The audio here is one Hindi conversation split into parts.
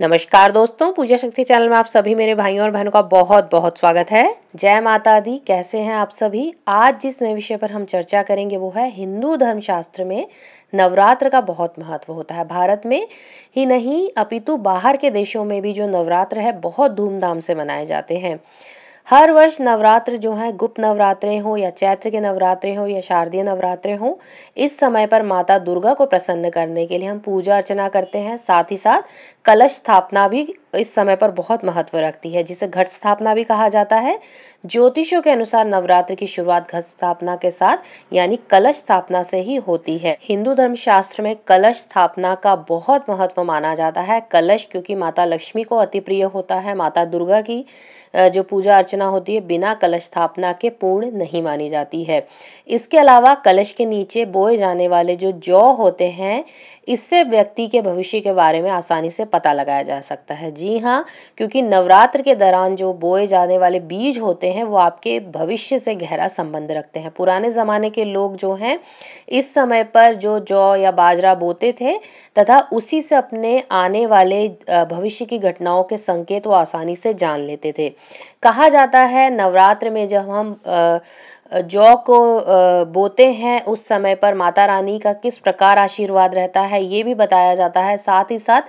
नमस्कार दोस्तों पूजा शक्ति चैनल में आप सभी मेरे भाइयों और बहनों का बहुत बहुत स्वागत है जय माता दी कैसे हैं आप सभी आज जिस नए विषय पर हम चर्चा करेंगे वो है हिंदू धर्मशास्त्र में नवरात्र का बहुत महत्व होता है भारत में ही नहीं अपितु बाहर के देशों में भी जो नवरात्र है बहुत धूमधाम से मनाए जाते हैं हर वर्ष नवरात्र जो है गुप्त नवरात्रे हो या चैत्र के नवरात्रे हो या शारदीय नवरात्रे हो इस समय पर माता दुर्गा को प्रसन्न करने के लिए हम पूजा अर्चना करते हैं साथ ही साथ कलश स्थापना भी इस समय पर बहुत महत्व रखती है जिसे घट स्थापना भी कहा जाता है ज्योतिषों के अनुसार नवरात्र की शुरुआत घट स्थापना के साथ यानी कलश स्थापना से ही होती है हिंदू धर्म शास्त्र में कलश स्थापना का बहुत महत्व माना जाता है कलश क्योंकि माता लक्ष्मी को अति प्रिय होता है माता दुर्गा की जो पूजा अर्चना होती है बिना कलश स्थापना के पूर्ण नहीं मानी जाती है इसके अलावा कलश के नीचे बोए जाने वाले जो जौ होते हैं इससे व्यक्ति के भविष्य के बारे में आसानी से पता लगाया जा सकता है जी हाँ क्योंकि नवरात्र के दौरान जो बोए जाने वाले बीज होते हैं वो आपके भविष्य से गहरा संबंध रखते हैं पुराने ज़माने के लोग जो हैं इस समय पर जो जौ या बाजरा बोते थे तथा उसी से अपने आने वाले भविष्य की घटनाओं के संकेत वो आसानी से जान लेते थे कहा जाता है नवरात्र में जब हम आ, जौ को बोते हैं उस समय पर माता रानी का किस प्रकार आशीर्वाद रहता है ये भी बताया जाता है साथ ही साथ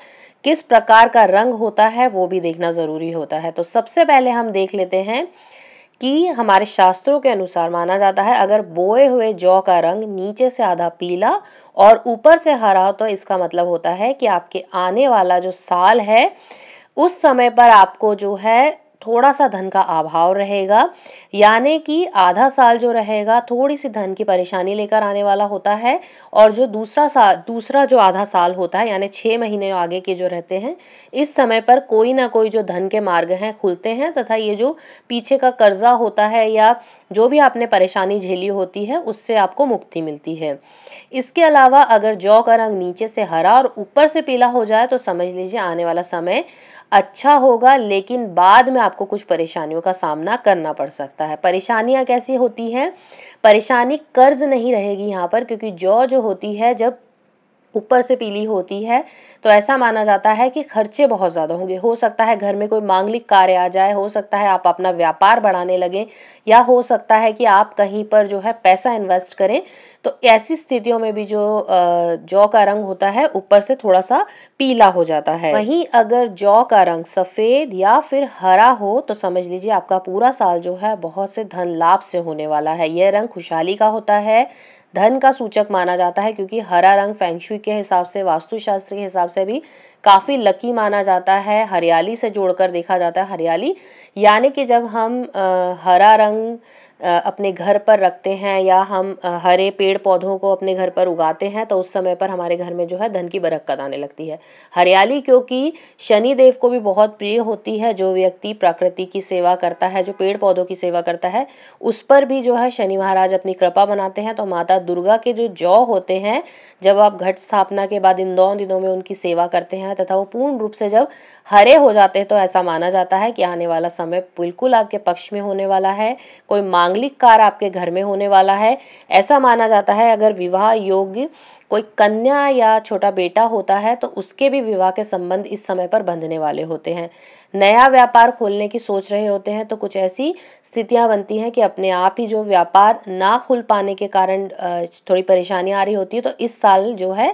किस प्रकार का रंग होता है वो भी देखना ज़रूरी होता है तो सबसे पहले हम देख लेते हैं कि हमारे शास्त्रों के अनुसार माना जाता है अगर बोए हुए जौ का रंग नीचे से आधा पीला और ऊपर से हरा हो तो इसका मतलब होता है कि आपके आने वाला जो साल है उस समय पर आपको जो है थोड़ा सा धन का अभाव रहेगा यानी कि आधा साल जो रहेगा थोड़ी सी धन की परेशानी लेकर आने वाला होता है और जो दूसरा साल दूसरा जो आधा साल होता है यानी छः महीने आगे के जो रहते हैं इस समय पर कोई ना कोई जो धन के मार्ग हैं खुलते हैं तथा ये जो पीछे का कर्जा होता है या जो भी आपने परेशानी झेली होती है उससे आपको मुक्ति मिलती है इसके अलावा अगर जौ का रंग नीचे से हरा और ऊपर से पीला हो जाए तो समझ लीजिए आने वाला समय अच्छा होगा लेकिन बाद में आपको कुछ परेशानियों का सामना करना पड़ सकता है परेशानियां कैसी होती हैं परेशानी कर्ज नहीं रहेगी यहाँ पर क्योंकि जौ जो होती है जब ऊपर से पीली होती है तो ऐसा माना जाता है कि खर्चे बहुत ज़्यादा होंगे हो सकता है घर में कोई मांगलिक कार्य आ जाए हो सकता है आप अपना व्यापार बढ़ाने लगें या हो सकता है कि आप कहीं पर जो है पैसा इन्वेस्ट करें तो ऐसी स्थितियों में भी जो जौ का रंग होता है ऊपर से थोड़ा सा पीला हो जाता है वहीं अगर जौ का रंग सफ़ेद या फिर हरा हो तो समझ लीजिए आपका पूरा साल जो है बहुत से धन लाभ से होने वाला है यह रंग खुशहाली का होता है धन का सूचक माना जाता है क्योंकि हरा रंग फेंगशुई के हिसाब से वास्तुशास्त्र के हिसाब से भी काफ़ी लकी माना जाता है हरियाली से जोड़कर देखा जाता है हरियाली यानी कि जब हम हरा रंग अपने घर पर रखते हैं या हम हरे पेड़ पौधों को अपने घर पर उगाते हैं तो उस समय पर हमारे घर में जो है धन की बरक्कत आने लगती है हरियाली क्योंकि शनि देव को भी बहुत प्रिय होती है जो व्यक्ति प्रकृति की सेवा करता है जो पेड़ पौधों की सेवा करता है उस पर भी जो है शनि महाराज अपनी कृपा बनाते हैं तो माता दुर्गा के जो जौ होते हैं जब आप घट स्थापना के बाद इन दो दिनों में उनकी सेवा करते हैं है तथा वो पूर्ण रूप से जब हरे हो जाते हैं तो ऐसा माना जाता है कि आने वाला समय बिल्कुल आपके पक्ष में होने वाला है कोई मांगलिक कार्य आपके घर में होने वाला है ऐसा माना जाता है अगर विवाह योग्य कोई कन्या या छोटा बेटा होता है तो उसके भी विवाह के संबंध इस समय पर बंधने वाले होते हैं नया व्यापार खोलने की सोच रहे होते हैं तो कुछ ऐसी स्थितियां बनती हैं कि अपने आप ही जो व्यापार ना खुल पाने के कारण थोड़ी परेशानियां आ रही होती है तो इस साल जो है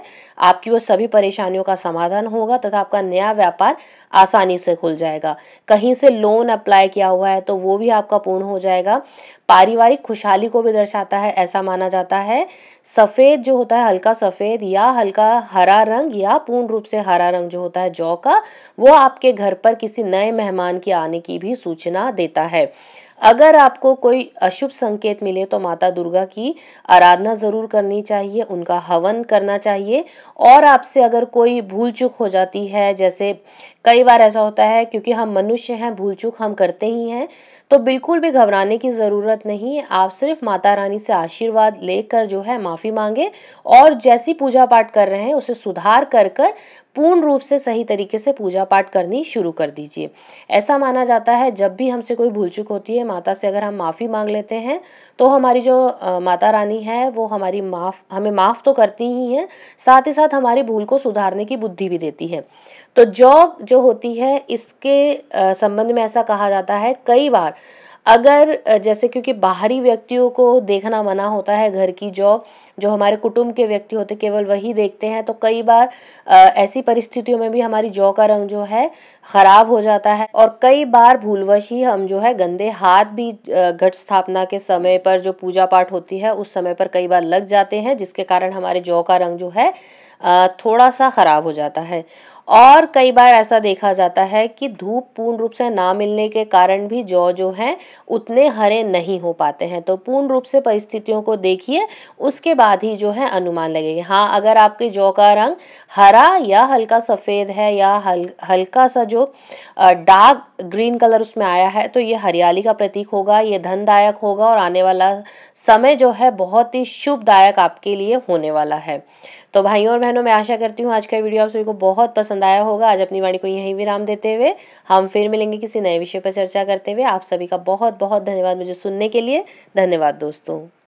आपकी वो सभी परेशानियों का समाधान होगा तथा आपका नया व्यापार आसानी से खुल जाएगा कहीं से लोन अप्लाई किया हुआ है तो वो भी आपका पूर्ण हो जाएगा पारिवारिक खुशहाली को भी दर्शाता है ऐसा माना जाता है सफ़ेद जो होता है हल्का सफ़ेद या हल्का हरा रंग या पूर्ण रूप से हरा रंग जो होता है जौ का वो आपके घर पर किसी नए मेहमान के आने की भी सूचना देता है अगर आपको कोई अशुभ संकेत मिले तो माता दुर्गा की आराधना ज़रूर करनी चाहिए उनका हवन करना चाहिए और आपसे अगर कोई भूल चूक हो जाती है जैसे कई बार ऐसा होता है क्योंकि हम मनुष्य हैं भूल चूक हम करते ही हैं तो बिल्कुल भी घबराने की ज़रूरत नहीं है आप सिर्फ माता रानी से आशीर्वाद लेकर जो है माफ़ी मांगे और जैसी पूजा पाठ कर रहे हैं उसे सुधार कर कर पूर्ण रूप से सही तरीके से पूजा पाठ करनी शुरू कर दीजिए ऐसा माना जाता है जब भी हमसे कोई भूल चूक होती है माता से अगर हम माफ़ी मांग लेते हैं तो हमारी जो माता रानी है वो हमारी माफ़ हमें माफ़ तो करती ही हैं साथ ही साथ हमारी भूल को सुधारने की बुद्धि भी देती है तो जॉग जो होती है इसके संबंध में ऐसा कहा जाता है कई बार अगर जैसे क्योंकि बाहरी व्यक्तियों को देखना मना होता है घर की जॉब जो हमारे कुटुंब के व्यक्ति होते केवल वही देखते हैं तो कई बार ऐसी परिस्थितियों में भी हमारी जौ का रंग जो है ख़राब हो जाता है और कई बार भूलवश ही हम जो है गंदे हाथ भी घट स्थापना के समय पर जो पूजा पाठ होती है उस समय पर कई बार लग जाते हैं जिसके कारण हमारे जौ का रंग जो है थोड़ा सा ख़राब हो जाता है और कई बार ऐसा देखा जाता है कि धूप पूर्ण रूप से ना मिलने के कारण भी जौ जो हैं उतने हरे नहीं हो पाते हैं तो पूर्ण रूप से परिस्थितियों को देखिए उसके बाद बाद ही जो है अनुमान लगेगा हाँ अगर आपके जौ का रंग हरा या हल्का सफ़ेद है या हल हल्का सा जो डार्क ग्रीन कलर उसमें आया है तो ये हरियाली का प्रतीक होगा ये धनदायक होगा और आने वाला समय जो है बहुत ही शुभदायक आपके लिए होने वाला है तो भाइयों और बहनों मैं आशा करती हूँ आज का वीडियो आप सभी को बहुत पसंद आया होगा आज अपनी वाणी को यहीं विराम देते हुए हम फिर मिलेंगे किसी नए विषय पर चर्चा करते हुए आप सभी का बहुत बहुत धन्यवाद मुझे सुनने के लिए धन्यवाद दोस्तों